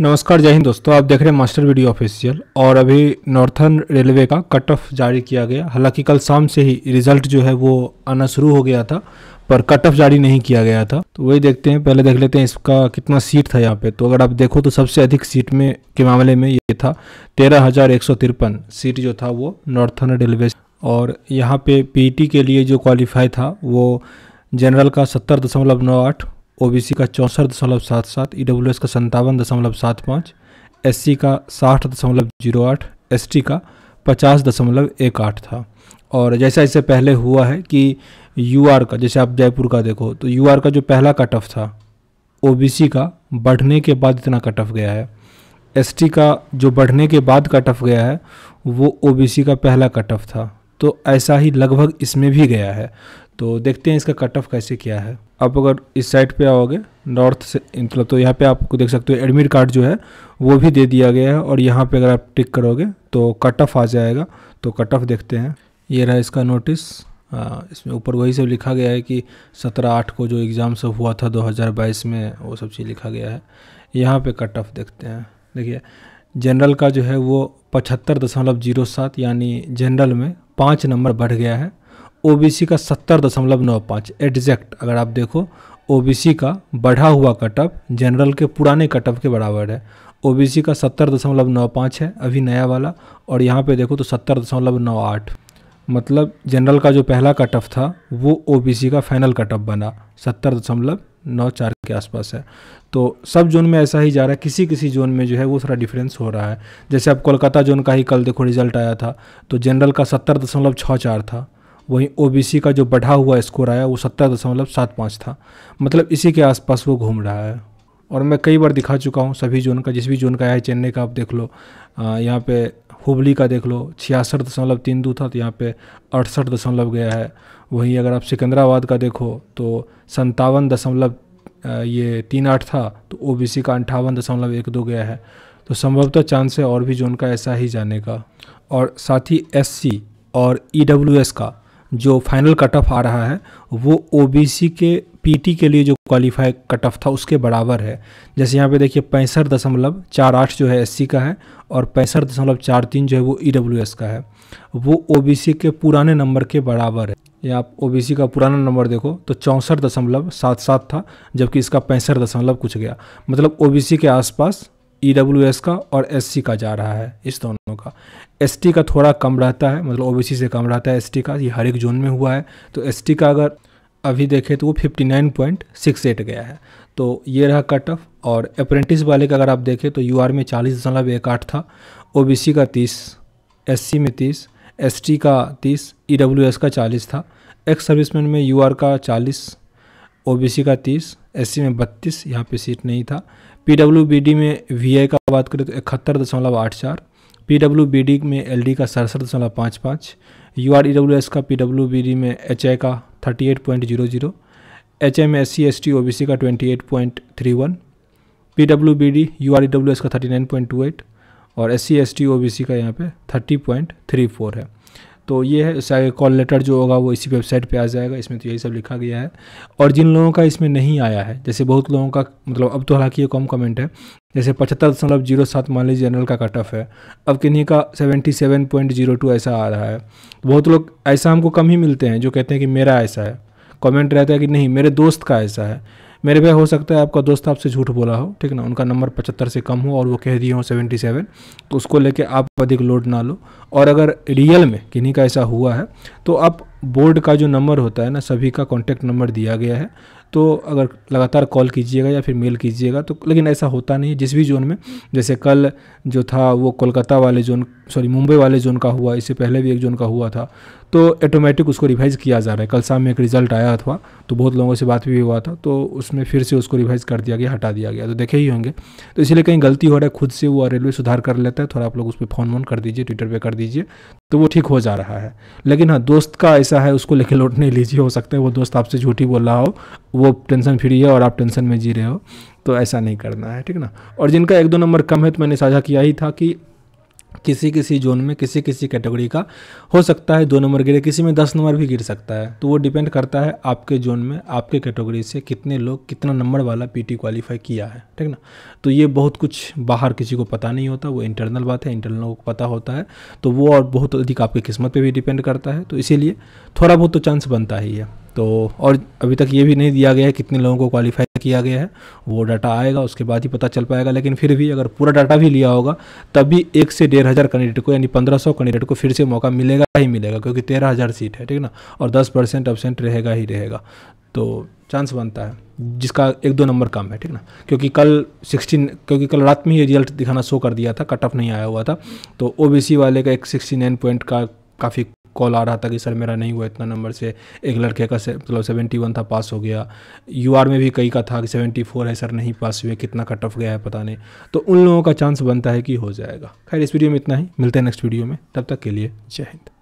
नमस्कार जय हिंद दोस्तों आप देख रहे हैं मास्टर वीडियो ऑफिशियल और अभी नॉर्थन रेलवे का कट ऑफ जारी किया गया हालांकि कल शाम से ही रिजल्ट जो है वो आना शुरू हो गया था पर कट ऑफ जारी नहीं किया गया था तो वही देखते हैं पहले देख लेते हैं इसका कितना सीट था यहाँ पे तो अगर आप देखो तो सबसे अधिक सीट में के मामले में ये था तेरह सीट जो था वो नॉर्थर्न रेलवे और यहाँ पे पी के लिए जो क्वालिफाई था वो जनरल का सत्तर दशमलव नौ आठ ओ का चौंसठ दशमलव सात सात ई डब्ल्यू एस का संतावन दशमलव सात पाँच एस सी का साठ दशमलव जीरो आठ एस टी का पचास दशमलव एक आठ था और जैसा इससे पहले हुआ है कि यू आर का जैसे आप जयपुर का देखो तो यू आर का जो पहला कट ऑफ था ओ बी सी का बढ़ने के बाद इतना कट ऑफ गया है एस टी का जो बढ़ने के बाद कट ऑफ गया है वो ओ बी सी का पहला कट ऑफ था तो ऐसा ही लगभग इसमें भी गया है तो देखते हैं इसका कट ऑफ कैसे क्या है आप अगर इस साइड पे आओगे नॉर्थ से मतलब तो यहाँ पे आपको देख सकते हो एडमिट कार्ड जो है वो भी दे दिया गया है और यहाँ पे अगर आप टिक करोगे तो कट ऑफ आ जाएगा तो कट ऑफ देखते हैं ये रहा इसका नोटिस आ, इसमें ऊपर वही सब लिखा गया है कि सत्रह आठ को जो एग्ज़ाम सब हुआ था दो में वो सब चीज़ लिखा गया है यहाँ पर कट ऑफ देखते हैं देखिए जनरल का जो है वो पचहत्तर दशमलव जीरो सात यानी जनरल में पाँच नंबर बढ़ गया है ओबीसी का सत्तर दशमलव नौ पाँच एग्जैक्ट अगर आप देखो ओबीसी का बढ़ा हुआ कटअप जनरल के पुराने कटअप के बराबर है ओबीसी का सत्तर दशमलव नौ पाँच है अभी नया वाला और यहाँ पे देखो तो सत्तर दशमलव नौ आठ मतलब जनरल का जो पहला कटअप था वो ओबीसी का फाइनल कटअप बना सत्तर दशमलव नौ चार के आसपास है तो सब जोन में ऐसा ही जा रहा है किसी किसी जोन में जो है वो थोड़ा डिफरेंस हो रहा है जैसे अब कोलकाता जोन का ही कल देखो रिजल्ट आया था तो जनरल का सत्तर दशमलव छः चार था वहीं ओबीसी का जो बढ़ा हुआ स्कोर आया वो सत्तर दशमलव सात पाँच था मतलब इसी के आसपास वो घूम रहा है और मैं कई बार दिखा चुका हूँ सभी जोन का जिस भी जोन का है चेन्नई का आप देख लो यहाँ पे हुबली का देख लो छियासठ दशमलव तीन दो था तो यहाँ पे अड़सठ दशमलव गया है वहीं अगर आप सिकंदराबाद का देखो तो संतावन दशमलव ये तीन आठ था तो ओ का अंठावन दशमलव एक दो गया है तो संभवतः चांस है और भी जोन का ऐसा ही जाने का और साथ ही एस और ई e का जो फाइनल कट ऑफ आ रहा है वो ओ के पीटी के लिए जो क्वालिफाई कट ऑफ था उसके बराबर है जैसे यहाँ पे देखिए पैंसठ दशमलव चार आठ जो है एससी का है और पैंसठ दशमलव चार तीन जो है वो ईडब्ल्यूएस e का है वो ओबीसी के पुराने नंबर के बराबर है या आप ओ का पुराना नंबर देखो तो चौंसठ दशमलव सात सात था जबकि इसका पैंसठ दशमलव कुछ गया मतलब ओ के आसपास ई e का और एस का जा रहा है इस दोनों का एस का थोड़ा कम रहता है मतलब ओ से कम रहता है एस का ये हर एक जोन में हुआ है तो एस का अगर अभी देखें तो वो 59.68 गया है तो ये रहा कट ऑफ और अप्रेंटिस वाले का अगर आप देखें तो यूआर में चालीस दशमलव एक आठ था ओ का तीस एससी में तीस एसटी का तीस ईडब्ल्यूएस e का चालीस था एक्स सर्विसमैन में यूआर का चालीस ओबीसी का तीस एससी में बत्तीस यहाँ पे सीट नहीं था पीडब्ल्यूबीडी में आई का बात करें तो इकहत्तर दशमलव आठ चार डी में डी का सड़सठ दशमलव पाँच पाँच U R E W S का पी डब्ल्यू बी डी में एच आई का thirty eight point zero zero H M S C S T O B C का twenty eight point three one P W B D U R E W S का thirty nine point two eight और S C S T O B C का यहाँ पे thirty point three four है तो ये है आगे कॉल लेटर जो होगा वो इसी वेबसाइट पे आ जाएगा इसमें तो यही सब लिखा गया है और जिन लोगों का इसमें नहीं आया है जैसे बहुत लोगों का मतलब अब तो हालांकि ये कम कमेंट है जैसे पचहत्तर दशमलव जीरो सात मान लीजिए जनरल का कट ऑफ है अब किन्हीं का seventy seven point zero two ऐसा आ रहा है बहुत लोग ऐसा हमको कम ही मिलते हैं जो कहते हैं कि मेरा ऐसा है कमेंट रहता है कि नहीं मेरे दोस्त का ऐसा है मेरे भाई हो सकता है आपका दोस्त आपसे झूठ बोला हो ठीक ना उनका नंबर पचहत्तर से कम हो और वो कह दिए हो सेवेंटी सेवन तो उसको लेके आप अधिक लोड ना लो और अगर रियल में किन्हीं का ऐसा हुआ है तो आप बोर्ड का जो नंबर होता है ना सभी का कॉन्टैक्ट नंबर दिया गया है तो अगर लगातार कॉल कीजिएगा या फिर मेल कीजिएगा तो लेकिन ऐसा होता नहीं जिस भी जोन में जैसे कल जो था वो कोलकाता वाले जोन सॉरी मुंबई वाले जोन का हुआ इससे पहले भी एक जोन का हुआ था तो ऑटोमेटिक उसको रिवाइज़ किया जा रहा है कल शाम में एक रिज़ल्ट आया था तो बहुत लोगों से बात भी हुआ था तो उसमें फिर से उसको रिवाइज़ कर दिया गया हटा दिया गया तो देखे ही होंगे तो इसलिए कहीं गलती हो रहा है खुद से वो रेलवे सुधार कर लेता है थोड़ा आप लोग उस पर फ़ोन वोन कर दीजिए ट्विटर पर कर दीजिए तो वो ठीक हो जा रहा है लेकिन हाँ दोस्त का ऐसा है उसको लेके लौट नहीं लीजिए हो सकता है वो दोस्त आपसे झूठी बोल रहा हो वो टेंशन फ्री है और आप टेंशन में जी रहे हो तो ऐसा नहीं करना है ठीक ना और जिनका एक दो नंबर कम है तो मैंने साझा किया ही था कि किसी किसी जोन में किसी किसी कैटेगरी का हो सकता है दो नंबर गिरे किसी में दस नंबर भी गिर सकता है तो वो डिपेंड करता है आपके जोन में आपके कैटेगरी से कितने लोग कितना नंबर वाला पीटी क्वालिफाई किया है ठीक ना तो ये बहुत कुछ बाहर किसी को पता नहीं होता वो इंटरनल बात है इंटरनल को पता होता है तो वो और बहुत अधिक आपकी किस्मत पर भी डिपेंड करता है तो इसीलिए थोड़ा बहुत तो चांस बनता ही है तो और अभी तक ये भी नहीं दिया गया है कितने लोगों को क्वालिफाई किया गया है वो डाटा आएगा उसके बाद ही पता चल पाएगा लेकिन फिर भी अगर पूरा डाटा भी लिया होगा तब भी एक से डेढ़ हज़ार कैंडिडेट को यानी पंद्रह सौ कैंडिडेट को फिर से मौका मिलेगा ही मिलेगा क्योंकि तेरह हज़ार सीट है ठीक ना और दस परसेंट एबसेंट रहेगा ही रहेगा तो चांस बनता है जिसका एक दो नंबर कम है ठीक ना क्योंकि कल सिक्सटीन क्योंकि कल रात में ही रिजल्ट दिखाना शो कर दिया था कट ऑफ नहीं आया हुआ था तो ओ वाले का एक सिक्सटी नाइन पॉइंट का काफ़ी कॉल आ रहा था कि सर मेरा नहीं हुआ इतना नंबर से एक लड़के का मतलब सेवेंटी वन था पास हो गया यू में भी कई का था कि सेवेंटी फोर है सर नहीं पास हुए कितना कट ऑफ गया है पता नहीं तो उन लोगों का चांस बनता है कि हो जाएगा खैर इस वीडियो में इतना ही मिलते हैं नेक्स्ट वीडियो में तब तक के लिए जय हिंद